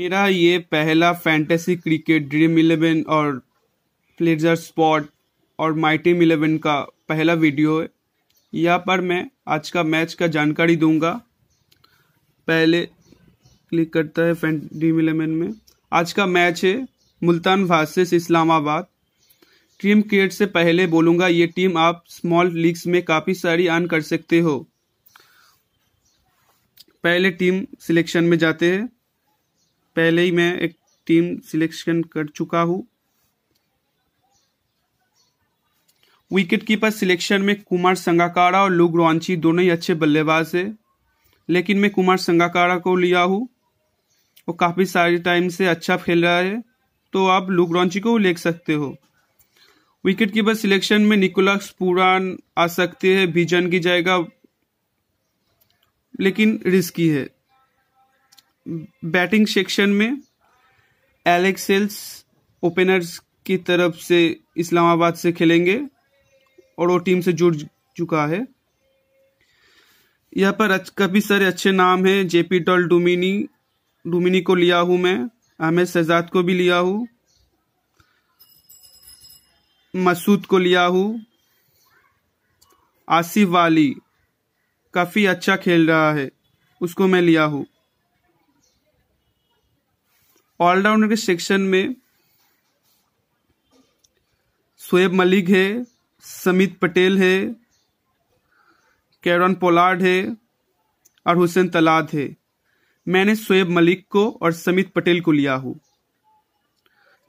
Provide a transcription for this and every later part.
मेरा ये पहला फैंटेसी क्रिकेट ड्रीम इलेवन और प्लेजर स्पॉट और माई टीम इलेवन का पहला वीडियो है यहाँ पर मैं आज का मैच का जानकारी दूंगा पहले क्लिक करता है फैंट ड्रीम इलेवन में आज का मैच है Multan versus Islamabad team cricket से पहले बोलूंगा ये टीम आप स्मॉल लीग्स में काफ़ी सारी अर्न कर सकते हो पहले टीम सिलेक्शन में जाते हैं पहले ही मैं एक टीम सिलेक्शन कर चुका हूं विकेट कीपर सिलेक्शन में कुमार संगाकारा और लुग रॉन्ची दोनों ही अच्छे बल्लेबाज है लेकिन मैं कुमार संगाकारा को लिया हूँ वो काफ़ी सारे टाइम से अच्छा खेल रहा है तो आप लुक रॉन्ची को ले सकते हो विकेट कीपर सिलेक्शन में निकोलस पुरान आ सकते हैं विजन की जाएगा लेकिन रिस्की है बैटिंग सेक्शन में एलेक्सेल्स ओपनर्स की तरफ से इस्लामाबाद से खेलेंगे और वो टीम से जुड़ चुका है यहाँ पर काफ़ी सारे अच्छे नाम हैं जेपी टॉल डोमिनी डोमिनी को लिया हूँ मैं अहमद शहजाद को भी लिया हूँ मसूद को लिया हूँ आसिफ वाली काफ़ी अच्छा खेल रहा है उसको मैं लिया हूँ ऑलराउंडर के सेक्शन में शोएब मलिक है समित पटेल है कैरन पोलार्ड है और हुसैन तलाद है मैंने शोएब मलिक को और समित पटेल को लिया हूँ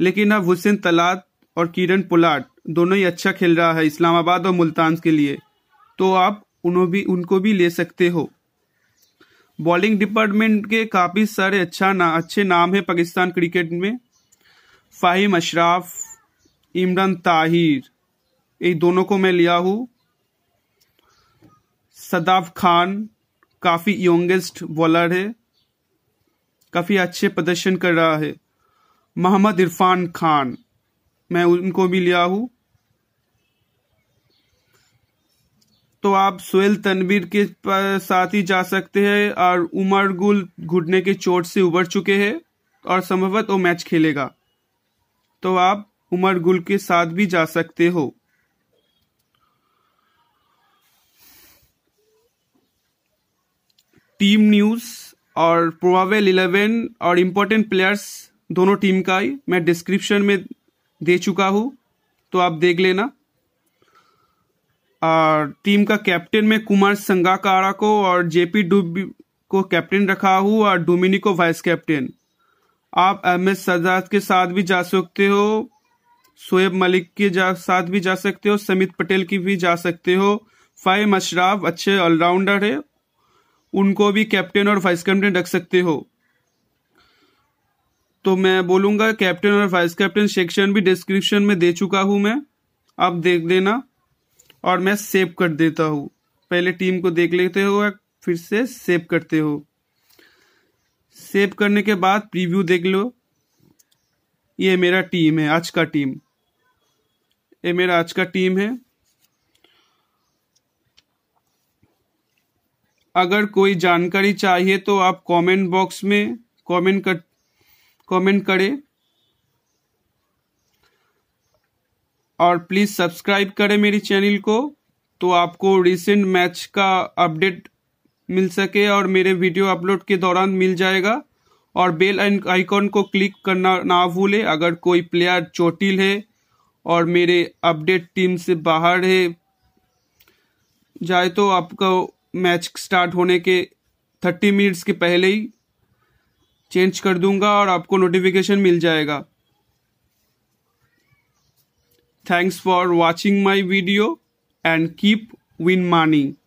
लेकिन अब हुसैन तलाद और किरण पोलार्ड दोनों ही अच्छा खेल रहा है इस्लामाबाद और मुल्तान के लिए तो आप उन्हों भी उनको भी ले सकते हो बॉलिंग डिपार्टमेंट के काफ़ी सारे अच्छा ना अच्छे नाम है पाकिस्तान क्रिकेट में फ़ाहिम अशराफ इमरान ताहिर ये दोनों को मैं लिया हूँ सदाफ खान काफ़ी यंगेस्ट बॉलर है काफ़ी अच्छे प्रदर्शन कर रहा है मोहम्मद इरफान खान मैं उनको भी लिया हूँ तो आप सोहेल तनवीर के साथ ही जा सकते हैं और उमर गुल घुटने के चोट से उबर चुके हैं और संभवत वो मैच खेलेगा तो आप उमर गुल के साथ भी जा सकते हो टीम न्यूज और प्रोवेल इलेवन और इम्पोर्टेंट प्लेयर्स दोनों टीम का ही मैं डिस्क्रिप्शन में दे चुका हूँ तो आप देख लेना टीम का कैप्टन में कुमार संगाकारा को और जेपी डुबी को कैप्टन रखा हूँ और डोमिनी को वाइस कैप्टन आप एम एस सजाद के साथ भी जा सकते हो शोएब मलिक के जा, साथ भी जा सकते हो समित पटेल की भी जा सकते हो फाइम अशराफ अच्छे ऑलराउंडर है उनको भी कैप्टन और वाइस कैप्टन रख सकते हो तो मैं बोलूँगा कैप्टन और वाइस कैप्टन सेक्शन भी डिस्क्रिप्शन में दे चुका हूँ मैं आप देख देना और मैं सेव कर देता हूँ पहले टीम को देख लेते हो या फिर से सेव करते हो सेव करने के बाद प्रीव्यू देख लो ये मेरा टीम है आज का टीम ये मेरा आज का टीम है अगर कोई जानकारी चाहिए तो आप कमेंट बॉक्स में कमेंट कर कमेंट करें और प्लीज़ सब्सक्राइब करें मेरे चैनल को तो आपको रिसेंट मैच का अपडेट मिल सके और मेरे वीडियो अपलोड के दौरान मिल जाएगा और बेल आइकॉन को क्लिक करना ना भूले अगर कोई प्लेयर चोटिल है और मेरे अपडेट टीम से बाहर है जाए तो आपका मैच स्टार्ट होने के थर्टी मिनट्स के पहले ही चेंज कर दूंगा और आपको नोटिफिकेशन मिल जाएगा Thanks for watching my video and keep win money.